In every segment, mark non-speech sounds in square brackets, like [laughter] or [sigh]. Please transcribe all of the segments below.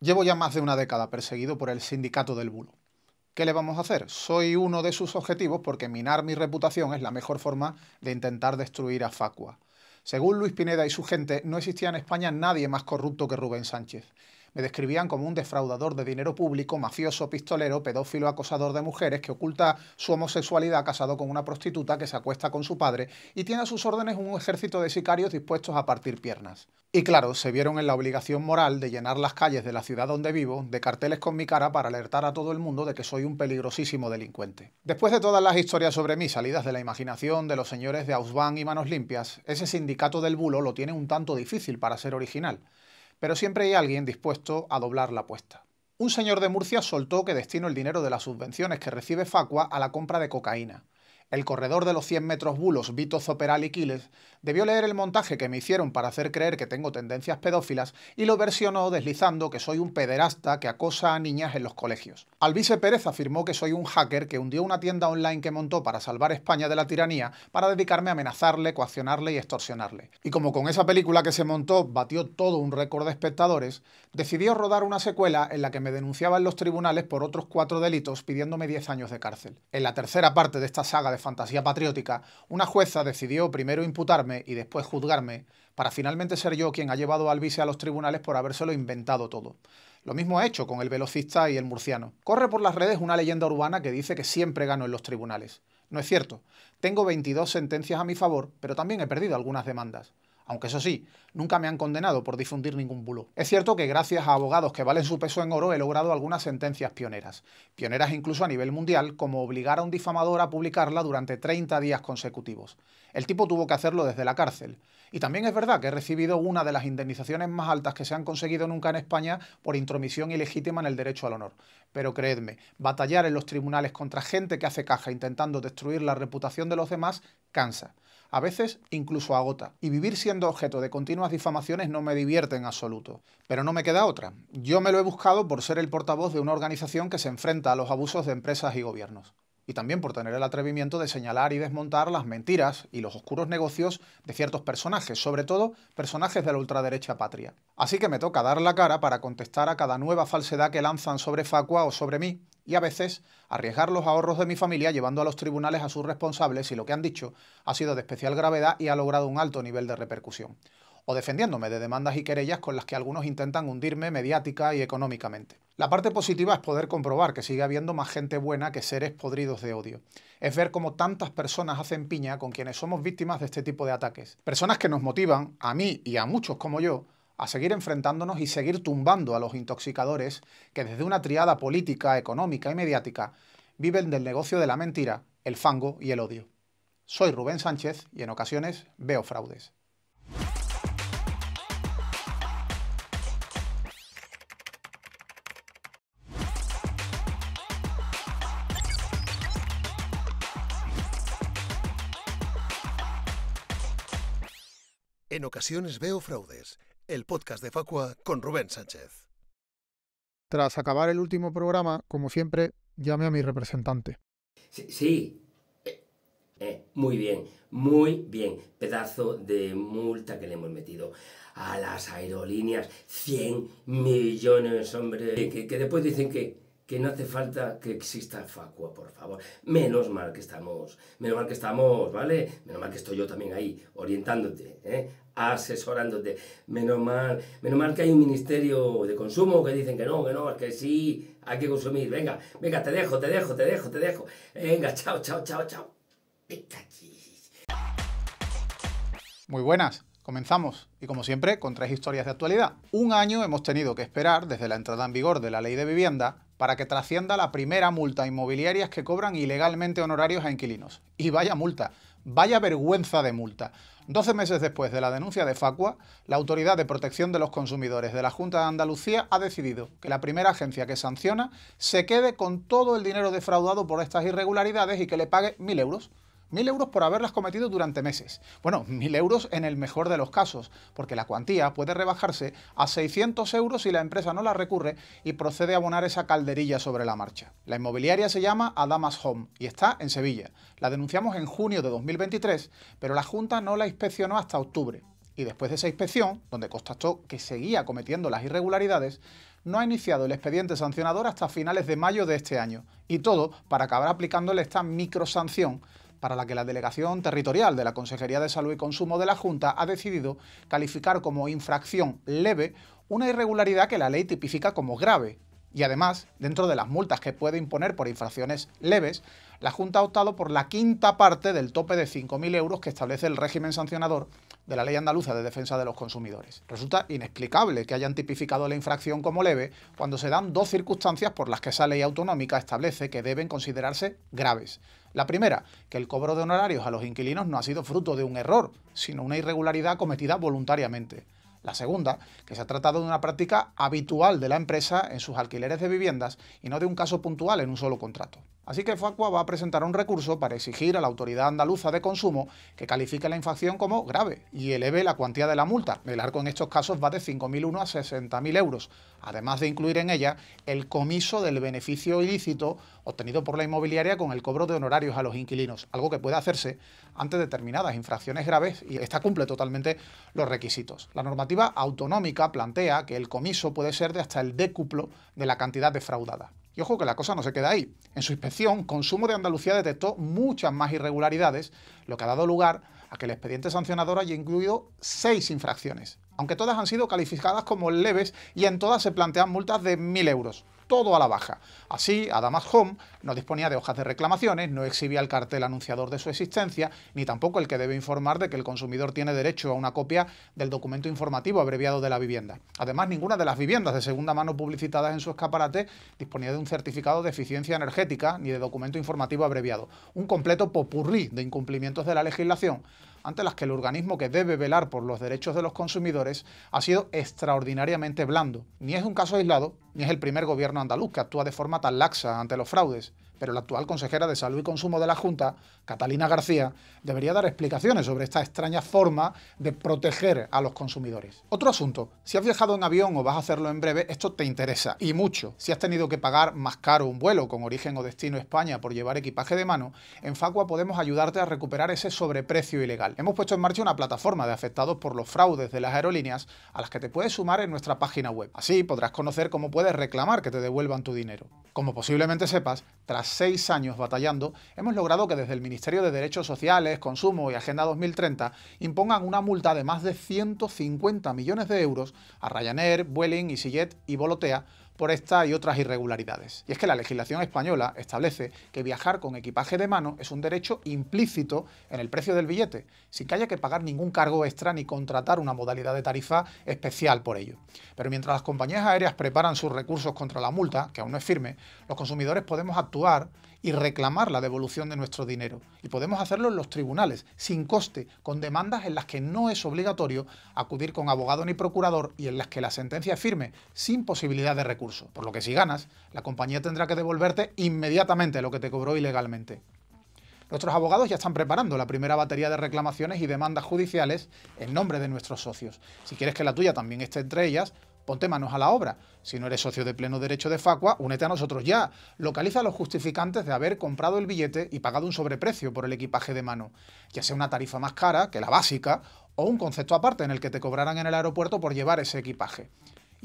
Llevo ya más de una década perseguido por el sindicato del bulo. ¿Qué le vamos a hacer? Soy uno de sus objetivos porque minar mi reputación es la mejor forma de intentar destruir a Facua. Según Luis Pineda y su gente, no existía en España nadie más corrupto que Rubén Sánchez. Me describían como un defraudador de dinero público, mafioso, pistolero, pedófilo, acosador de mujeres que oculta su homosexualidad casado con una prostituta que se acuesta con su padre y tiene a sus órdenes un ejército de sicarios dispuestos a partir piernas. Y claro, se vieron en la obligación moral de llenar las calles de la ciudad donde vivo de carteles con mi cara para alertar a todo el mundo de que soy un peligrosísimo delincuente. Después de todas las historias sobre mí salidas de la imaginación de los señores de Ausbán y Manos Limpias, ese sindicato del bulo lo tiene un tanto difícil para ser original pero siempre hay alguien dispuesto a doblar la apuesta. Un señor de Murcia soltó que destino el dinero de las subvenciones que recibe Facua a la compra de cocaína el corredor de los 100 metros bulos Vito Zoperal y Quiles, debió leer el montaje que me hicieron para hacer creer que tengo tendencias pedófilas y lo versionó deslizando que soy un pederasta que acosa a niñas en los colegios. Alvise Pérez afirmó que soy un hacker que hundió una tienda online que montó para salvar España de la tiranía para dedicarme a amenazarle, coaccionarle y extorsionarle. Y como con esa película que se montó batió todo un récord de espectadores, decidió rodar una secuela en la que me denunciaba en los tribunales por otros cuatro delitos pidiéndome 10 años de cárcel. En la tercera parte de esta saga de fantasía patriótica, una jueza decidió primero imputarme y después juzgarme, para finalmente ser yo quien ha llevado al vice a los tribunales por habérselo inventado todo. Lo mismo ha hecho con el velocista y el murciano. Corre por las redes una leyenda urbana que dice que siempre gano en los tribunales. No es cierto. Tengo 22 sentencias a mi favor, pero también he perdido algunas demandas aunque eso sí, nunca me han condenado por difundir ningún bulo. Es cierto que gracias a abogados que valen su peso en oro he logrado algunas sentencias pioneras, pioneras incluso a nivel mundial, como obligar a un difamador a publicarla durante 30 días consecutivos. El tipo tuvo que hacerlo desde la cárcel. Y también es verdad que he recibido una de las indemnizaciones más altas que se han conseguido nunca en España por intromisión ilegítima en el derecho al honor. Pero creedme, batallar en los tribunales contra gente que hace caja intentando destruir la reputación de los demás cansa a veces incluso agota, y vivir siendo objeto de continuas difamaciones no me divierte en absoluto. Pero no me queda otra. Yo me lo he buscado por ser el portavoz de una organización que se enfrenta a los abusos de empresas y gobiernos y también por tener el atrevimiento de señalar y desmontar las mentiras y los oscuros negocios de ciertos personajes, sobre todo personajes de la ultraderecha patria. Así que me toca dar la cara para contestar a cada nueva falsedad que lanzan sobre Facua o sobre mí, y a veces arriesgar los ahorros de mi familia llevando a los tribunales a sus responsables si lo que han dicho ha sido de especial gravedad y ha logrado un alto nivel de repercusión, o defendiéndome de demandas y querellas con las que algunos intentan hundirme mediática y económicamente. La parte positiva es poder comprobar que sigue habiendo más gente buena que seres podridos de odio. Es ver cómo tantas personas hacen piña con quienes somos víctimas de este tipo de ataques. Personas que nos motivan, a mí y a muchos como yo, a seguir enfrentándonos y seguir tumbando a los intoxicadores que desde una triada política, económica y mediática viven del negocio de la mentira, el fango y el odio. Soy Rubén Sánchez y en ocasiones veo fraudes. En ocasiones veo fraudes el podcast de Facua con Rubén Sánchez. Tras acabar el último programa, como siempre, llame a mi representante. Sí, eh, eh, muy bien, muy bien. Pedazo de multa que le hemos metido a las aerolíneas. 100 millones, hombre. que después dicen que que no hace falta que exista facua, por favor. Menos mal que estamos, menos mal que estamos, ¿vale? Menos mal que estoy yo también ahí, orientándote, ¿eh? asesorándote. Menos mal, menos mal que hay un ministerio de consumo que dicen que no, que no, que sí, hay que consumir. Venga, venga, te dejo, te dejo, te dejo, te dejo. Venga, chao, chao, chao, chao. Muy buenas. Comenzamos, y como siempre, con tres historias de actualidad. Un año hemos tenido que esperar desde la entrada en vigor de la ley de vivienda para que trascienda la primera multa a inmobiliarias que cobran ilegalmente honorarios a inquilinos. Y vaya multa, vaya vergüenza de multa. Doce meses después de la denuncia de Facua, la Autoridad de Protección de los Consumidores de la Junta de Andalucía ha decidido que la primera agencia que sanciona se quede con todo el dinero defraudado por estas irregularidades y que le pague mil euros. Mil euros por haberlas cometido durante meses. Bueno, mil euros en el mejor de los casos, porque la cuantía puede rebajarse a 600 euros si la empresa no la recurre y procede a abonar esa calderilla sobre la marcha. La inmobiliaria se llama Adamas Home y está en Sevilla. La denunciamos en junio de 2023, pero la Junta no la inspeccionó hasta octubre. Y después de esa inspección, donde constató que seguía cometiendo las irregularidades, no ha iniciado el expediente sancionador hasta finales de mayo de este año. Y todo para acabar aplicándole esta microsanción para la que la Delegación Territorial de la Consejería de Salud y Consumo de la Junta ha decidido calificar como infracción leve una irregularidad que la ley tipifica como grave. Y además, dentro de las multas que puede imponer por infracciones leves, la Junta ha optado por la quinta parte del tope de 5.000 euros que establece el régimen sancionador de la Ley Andaluza de Defensa de los Consumidores. Resulta inexplicable que hayan tipificado la infracción como leve cuando se dan dos circunstancias por las que esa ley autonómica establece que deben considerarse graves. La primera, que el cobro de honorarios a los inquilinos no ha sido fruto de un error, sino una irregularidad cometida voluntariamente. La segunda, que se ha tratado de una práctica habitual de la empresa en sus alquileres de viviendas y no de un caso puntual en un solo contrato. Así que Facua va a presentar un recurso para exigir a la Autoridad Andaluza de Consumo que califique la infracción como grave y eleve la cuantía de la multa. El arco en estos casos va de 5.001 a 60.000 euros, además de incluir en ella el comiso del beneficio ilícito obtenido por la inmobiliaria con el cobro de honorarios a los inquilinos, algo que puede hacerse ante determinadas infracciones graves y esta cumple totalmente los requisitos. La normativa autonómica plantea que el comiso puede ser de hasta el décuplo de la cantidad defraudada. Y ojo que la cosa no se queda ahí. En su inspección, Consumo de Andalucía detectó muchas más irregularidades, lo que ha dado lugar a que el expediente sancionador haya incluido seis infracciones, aunque todas han sido calificadas como leves y en todas se plantean multas de 1.000 euros todo a la baja. Así, Adamas Home no disponía de hojas de reclamaciones, no exhibía el cartel anunciador de su existencia, ni tampoco el que debe informar de que el consumidor tiene derecho a una copia del documento informativo abreviado de la vivienda. Además, ninguna de las viviendas de segunda mano publicitadas en su escaparate disponía de un certificado de eficiencia energética ni de documento informativo abreviado. Un completo popurrí de incumplimientos de la legislación ante las que el organismo que debe velar por los derechos de los consumidores ha sido extraordinariamente blando. Ni es un caso aislado, ni es el primer gobierno andaluz que actúa de forma tan laxa ante los fraudes pero la actual consejera de Salud y Consumo de la Junta, Catalina García, debería dar explicaciones sobre esta extraña forma de proteger a los consumidores. Otro asunto, si has viajado en avión o vas a hacerlo en breve, esto te interesa, y mucho. Si has tenido que pagar más caro un vuelo con origen o destino España por llevar equipaje de mano, en Facua podemos ayudarte a recuperar ese sobreprecio ilegal. Hemos puesto en marcha una plataforma de afectados por los fraudes de las aerolíneas a las que te puedes sumar en nuestra página web. Así podrás conocer cómo puedes reclamar que te devuelvan tu dinero. Como posiblemente sepas, tras seis años batallando, hemos logrado que desde el Ministerio de Derechos Sociales, Consumo y Agenda 2030 impongan una multa de más de 150 millones de euros a Ryanair, Vueling, EasyJet y Volotea por esta y otras irregularidades. Y es que la legislación española establece que viajar con equipaje de mano es un derecho implícito en el precio del billete, sin que haya que pagar ningún cargo extra ni contratar una modalidad de tarifa especial por ello. Pero mientras las compañías aéreas preparan sus recursos contra la multa, que aún no es firme, los consumidores podemos actuar y reclamar la devolución de nuestro dinero. Y podemos hacerlo en los tribunales, sin coste, con demandas en las que no es obligatorio acudir con abogado ni procurador y en las que la sentencia es firme, sin posibilidad de recurso por lo que si ganas, la compañía tendrá que devolverte inmediatamente lo que te cobró ilegalmente. Nuestros abogados ya están preparando la primera batería de reclamaciones y demandas judiciales en nombre de nuestros socios. Si quieres que la tuya también esté entre ellas, ponte manos a la obra. Si no eres socio de pleno derecho de Facua, únete a nosotros ya. Localiza los justificantes de haber comprado el billete y pagado un sobreprecio por el equipaje de mano, ya sea una tarifa más cara que la básica o un concepto aparte en el que te cobrarán en el aeropuerto por llevar ese equipaje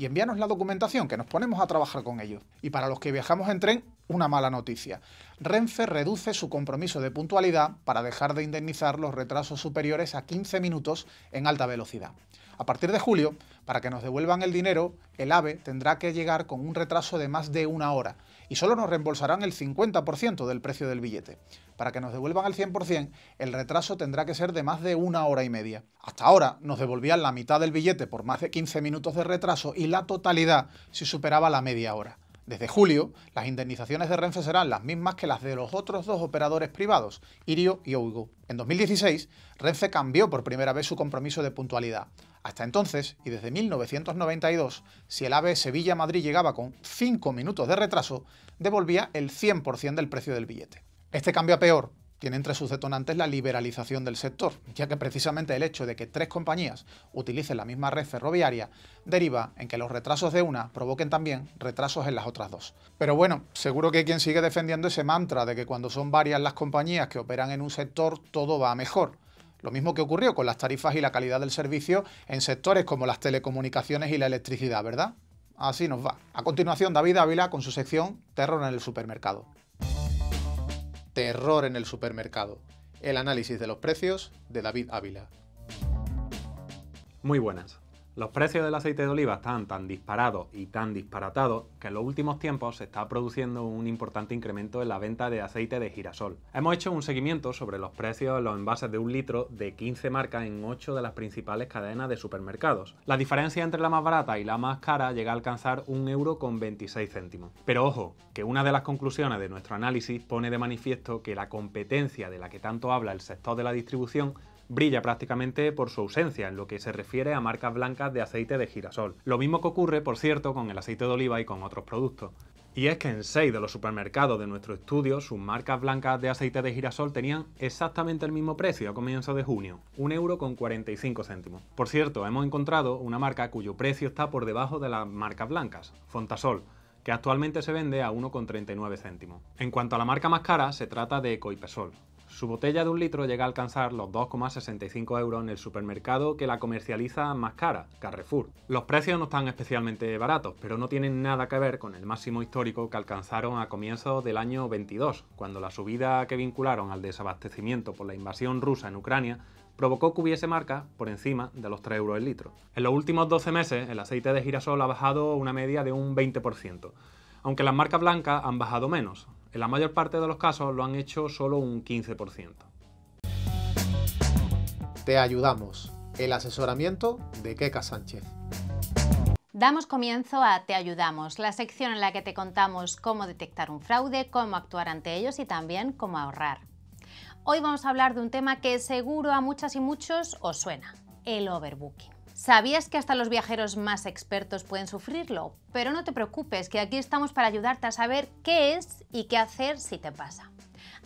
y envíanos la documentación que nos ponemos a trabajar con ellos. Y para los que viajamos en tren, una mala noticia. Renfe reduce su compromiso de puntualidad para dejar de indemnizar los retrasos superiores a 15 minutos en alta velocidad. A partir de julio, para que nos devuelvan el dinero, el AVE tendrá que llegar con un retraso de más de una hora, y solo nos reembolsarán el 50% del precio del billete. Para que nos devuelvan el 100%, el retraso tendrá que ser de más de una hora y media. Hasta ahora nos devolvían la mitad del billete por más de 15 minutos de retraso y la totalidad si superaba la media hora. Desde julio, las indemnizaciones de Renfe serán las mismas que las de los otros dos operadores privados, Irio y Oigo... En 2016, Renfe cambió por primera vez su compromiso de puntualidad. Hasta entonces, y desde 1992, si el AVE Sevilla-Madrid llegaba con 5 minutos de retraso, devolvía el 100% del precio del billete. Este cambio a peor tiene entre sus detonantes la liberalización del sector, ya que precisamente el hecho de que tres compañías utilicen la misma red ferroviaria deriva en que los retrasos de una provoquen también retrasos en las otras dos. Pero bueno, seguro que hay quien sigue defendiendo ese mantra de que cuando son varias las compañías que operan en un sector todo va mejor. Lo mismo que ocurrió con las tarifas y la calidad del servicio en sectores como las telecomunicaciones y la electricidad, ¿verdad? Así nos va. A continuación, David Ávila con su sección Terror en el supermercado. Terror en el supermercado. El análisis de los precios de David Ávila. Muy buenas. Los precios del aceite de oliva están tan disparados y tan disparatados que en los últimos tiempos se está produciendo un importante incremento en la venta de aceite de girasol. Hemos hecho un seguimiento sobre los precios en los envases de un litro de 15 marcas en 8 de las principales cadenas de supermercados. La diferencia entre la más barata y la más cara llega a alcanzar 1,26 euro. Con céntimos. Pero ojo, que una de las conclusiones de nuestro análisis pone de manifiesto que la competencia de la que tanto habla el sector de la distribución brilla prácticamente por su ausencia en lo que se refiere a marcas blancas de aceite de girasol. Lo mismo que ocurre, por cierto, con el aceite de oliva y con otros productos. Y es que en 6 de los supermercados de nuestro estudio, sus marcas blancas de aceite de girasol tenían exactamente el mismo precio a comienzos de junio, céntimos. Por cierto, hemos encontrado una marca cuyo precio está por debajo de las marcas blancas, Fontasol, que actualmente se vende a 1,39 céntimos. En cuanto a la marca más cara, se trata de Coipesol, su botella de un litro llega a alcanzar los 2,65 euros en el supermercado que la comercializa más cara, Carrefour. Los precios no están especialmente baratos, pero no tienen nada que ver con el máximo histórico que alcanzaron a comienzos del año 22, cuando la subida que vincularon al desabastecimiento por la invasión rusa en Ucrania provocó que hubiese marcas por encima de los 3 euros el litro. En los últimos 12 meses, el aceite de girasol ha bajado una media de un 20%, aunque las marcas blancas han bajado menos, en la mayor parte de los casos lo han hecho solo un 15%. Te ayudamos. El asesoramiento de Keca Sánchez. Damos comienzo a Te ayudamos, la sección en la que te contamos cómo detectar un fraude, cómo actuar ante ellos y también cómo ahorrar. Hoy vamos a hablar de un tema que seguro a muchas y muchos os suena, el overbooking. ¿Sabías que hasta los viajeros más expertos pueden sufrirlo? Pero no te preocupes, que aquí estamos para ayudarte a saber qué es y qué hacer si te pasa.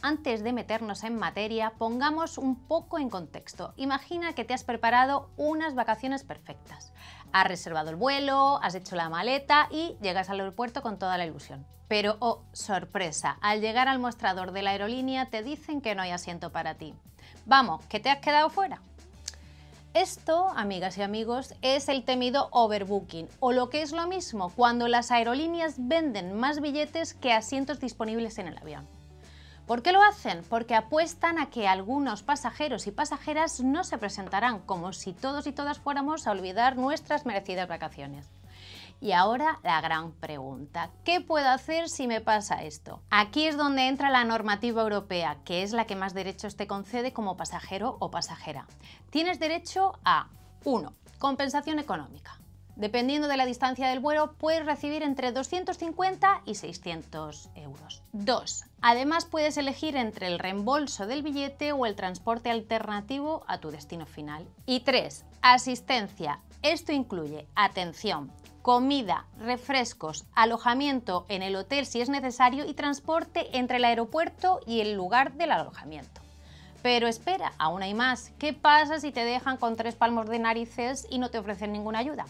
Antes de meternos en materia, pongamos un poco en contexto. Imagina que te has preparado unas vacaciones perfectas. Has reservado el vuelo, has hecho la maleta y llegas al aeropuerto con toda la ilusión. Pero, oh, sorpresa, al llegar al mostrador de la aerolínea te dicen que no hay asiento para ti. Vamos, que te has quedado fuera. Esto, amigas y amigos, es el temido overbooking, o lo que es lo mismo, cuando las aerolíneas venden más billetes que asientos disponibles en el avión. ¿Por qué lo hacen? Porque apuestan a que algunos pasajeros y pasajeras no se presentarán, como si todos y todas fuéramos a olvidar nuestras merecidas vacaciones. Y ahora la gran pregunta, ¿qué puedo hacer si me pasa esto? Aquí es donde entra la normativa europea, que es la que más derechos te concede como pasajero o pasajera. Tienes derecho a 1. Compensación económica. Dependiendo de la distancia del vuelo, puedes recibir entre 250 y 600 euros. 2. Además, puedes elegir entre el reembolso del billete o el transporte alternativo a tu destino final. Y 3. Asistencia. Esto incluye atención, comida, refrescos, alojamiento en el hotel si es necesario y transporte entre el aeropuerto y el lugar del alojamiento. Pero espera, aún hay más. ¿Qué pasa si te dejan con tres palmos de narices y no te ofrecen ninguna ayuda?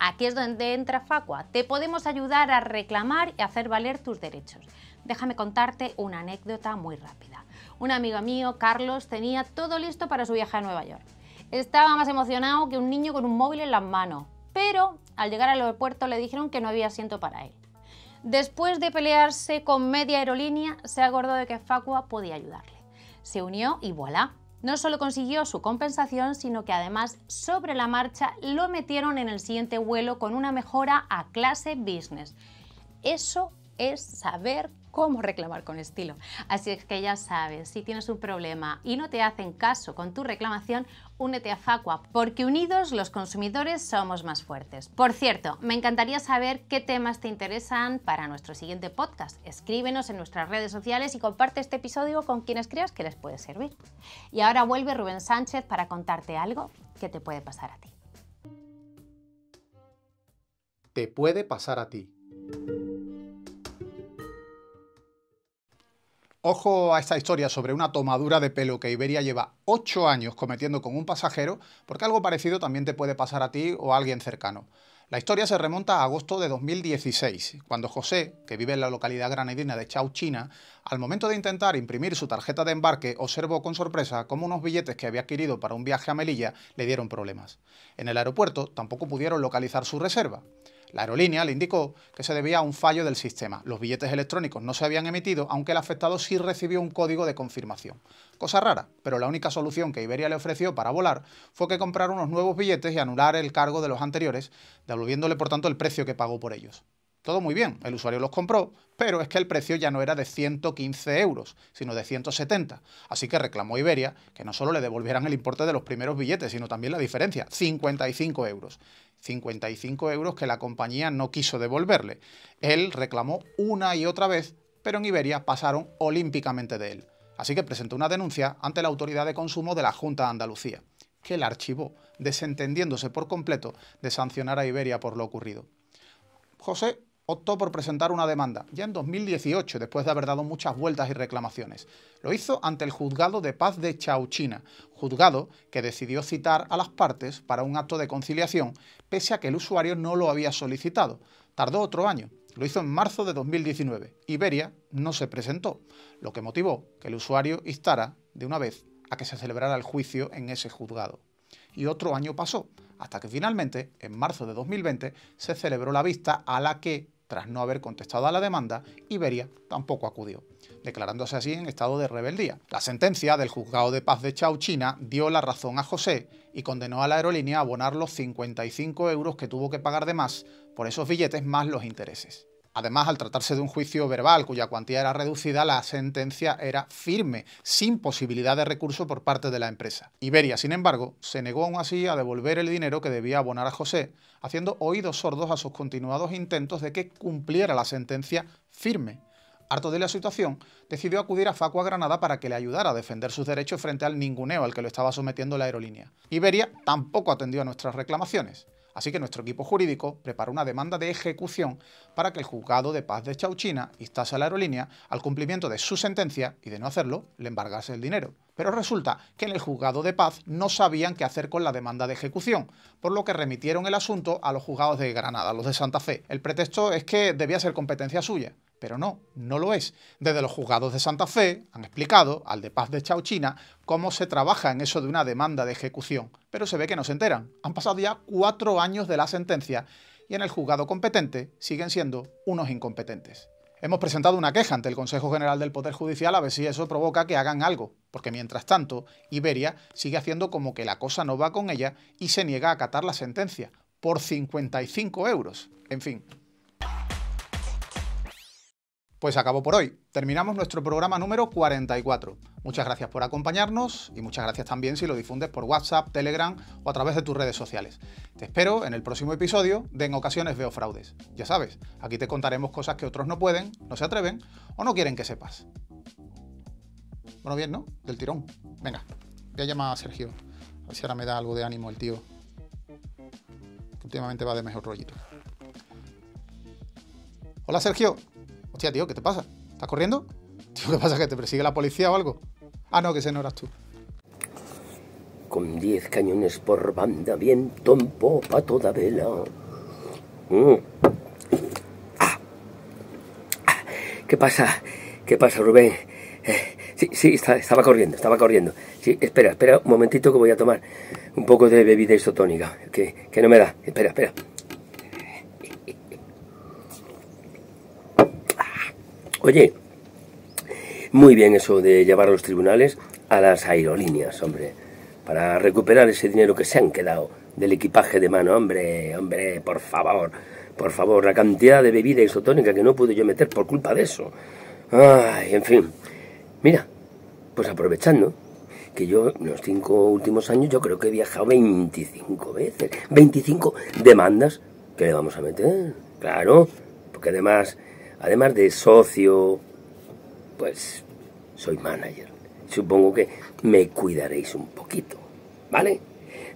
Aquí es donde entra Facua. Te podemos ayudar a reclamar y hacer valer tus derechos. Déjame contarte una anécdota muy rápida. Un amigo mío, Carlos, tenía todo listo para su viaje a Nueva York. Estaba más emocionado que un niño con un móvil en las manos, pero al llegar al aeropuerto le dijeron que no había asiento para él. Después de pelearse con media aerolínea, se acordó de que Facua podía ayudarle. Se unió y voilà, no solo consiguió su compensación, sino que además sobre la marcha lo metieron en el siguiente vuelo con una mejora a clase business. Eso es saber cómo reclamar con estilo. Así es que ya sabes, si tienes un problema y no te hacen caso con tu reclamación, únete a Facua, porque unidos los consumidores somos más fuertes. Por cierto, me encantaría saber qué temas te interesan para nuestro siguiente podcast. Escríbenos en nuestras redes sociales y comparte este episodio con quienes creas que les puede servir. Y ahora vuelve Rubén Sánchez para contarte algo que te puede pasar a ti. Te puede pasar a ti. Ojo a esta historia sobre una tomadura de pelo que Iberia lleva 8 años cometiendo con un pasajero, porque algo parecido también te puede pasar a ti o a alguien cercano. La historia se remonta a agosto de 2016, cuando José, que vive en la localidad granadina de Chao, China, al momento de intentar imprimir su tarjeta de embarque, observó con sorpresa cómo unos billetes que había adquirido para un viaje a Melilla le dieron problemas. En el aeropuerto tampoco pudieron localizar su reserva. La aerolínea le indicó que se debía a un fallo del sistema. Los billetes electrónicos no se habían emitido, aunque el afectado sí recibió un código de confirmación. Cosa rara, pero la única solución que Iberia le ofreció para volar fue que comprar unos nuevos billetes y anular el cargo de los anteriores, devolviéndole por tanto el precio que pagó por ellos. Todo muy bien, el usuario los compró, pero es que el precio ya no era de 115 euros, sino de 170. Así que reclamó Iberia que no solo le devolvieran el importe de los primeros billetes, sino también la diferencia, 55 euros. 55 euros que la compañía no quiso devolverle. Él reclamó una y otra vez, pero en Iberia pasaron olímpicamente de él. Así que presentó una denuncia ante la Autoridad de Consumo de la Junta de Andalucía, que la archivó, desentendiéndose por completo de sancionar a Iberia por lo ocurrido. José optó por presentar una demanda, ya en 2018, después de haber dado muchas vueltas y reclamaciones. Lo hizo ante el Juzgado de Paz de Chauchina, juzgado que decidió citar a las partes para un acto de conciliación, pese a que el usuario no lo había solicitado. Tardó otro año, lo hizo en marzo de 2019. Iberia no se presentó, lo que motivó que el usuario instara, de una vez, a que se celebrara el juicio en ese juzgado. Y otro año pasó, hasta que finalmente, en marzo de 2020, se celebró la vista a la que tras no haber contestado a la demanda, Iberia tampoco acudió, declarándose así en estado de rebeldía. La sentencia del juzgado de paz de China dio la razón a José y condenó a la aerolínea a abonar los 55 euros que tuvo que pagar de más por esos billetes más los intereses. Además, al tratarse de un juicio verbal cuya cuantía era reducida, la sentencia era firme, sin posibilidad de recurso por parte de la empresa. Iberia, sin embargo, se negó aún así a devolver el dinero que debía abonar a José, haciendo oídos sordos a sus continuados intentos de que cumpliera la sentencia firme. Harto de la situación, decidió acudir a Facua Granada para que le ayudara a defender sus derechos frente al ninguneo al que lo estaba sometiendo la aerolínea. Iberia tampoco atendió a nuestras reclamaciones. Así que nuestro equipo jurídico preparó una demanda de ejecución para que el juzgado de paz de Chauchina instase a la aerolínea al cumplimiento de su sentencia y de no hacerlo, le embargase el dinero. Pero resulta que en el juzgado de paz no sabían qué hacer con la demanda de ejecución, por lo que remitieron el asunto a los juzgados de Granada, los de Santa Fe. El pretexto es que debía ser competencia suya. Pero no, no lo es. Desde los juzgados de Santa Fe han explicado al de paz de Chauchina cómo se trabaja en eso de una demanda de ejecución, pero se ve que no se enteran. Han pasado ya cuatro años de la sentencia y en el juzgado competente siguen siendo unos incompetentes. Hemos presentado una queja ante el Consejo General del Poder Judicial a ver si eso provoca que hagan algo, porque mientras tanto, Iberia sigue haciendo como que la cosa no va con ella y se niega a acatar la sentencia, por 55 euros. En fin, pues acabó por hoy. Terminamos nuestro programa número 44. Muchas gracias por acompañarnos y muchas gracias también si lo difundes por WhatsApp, Telegram o a través de tus redes sociales. Te espero en el próximo episodio de En ocasiones veo fraudes. Ya sabes, aquí te contaremos cosas que otros no pueden, no se atreven o no quieren que sepas. Bueno, bien, ¿no? Del tirón. Venga, voy a llamar a Sergio. A ver si ahora me da algo de ánimo el tío. últimamente va de mejor rollito. Hola Sergio. Hostia, tío, ¿qué te pasa? ¿Estás corriendo? ¿qué pasa? ¿Que te persigue la policía o algo? Ah, no, que se no tú. Con 10 cañones por banda, viento en popa toda vela. Mm. Ah. ah. ¿Qué pasa? ¿Qué pasa, Rubén? Eh, sí, sí, estaba corriendo, estaba corriendo. Sí, espera, espera un momentito que voy a tomar un poco de bebida isotónica, que, que no me da. Espera, espera. Oye, muy bien eso de llevar a los tribunales a las aerolíneas, hombre, para recuperar ese dinero que se han quedado del equipaje de mano, hombre, hombre, por favor, por favor, la cantidad de bebida isotónica que no pude yo meter por culpa de eso. Ay, en fin, mira, pues aprovechando que yo en los cinco últimos años yo creo que he viajado 25 veces, 25 demandas que le vamos a meter, claro, porque además Además de socio, pues soy manager. Supongo que me cuidaréis un poquito, ¿vale?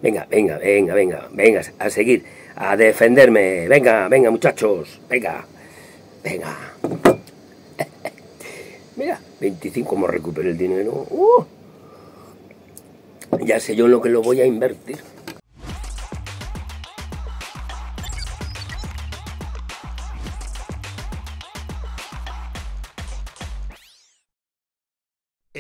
Venga, venga, venga, venga, venga, a seguir, a defenderme. Venga, venga, muchachos, venga, venga. [laughs] Mira, 25, como recupero el dinero. ¡Uh! Ya sé yo en lo que lo voy a invertir.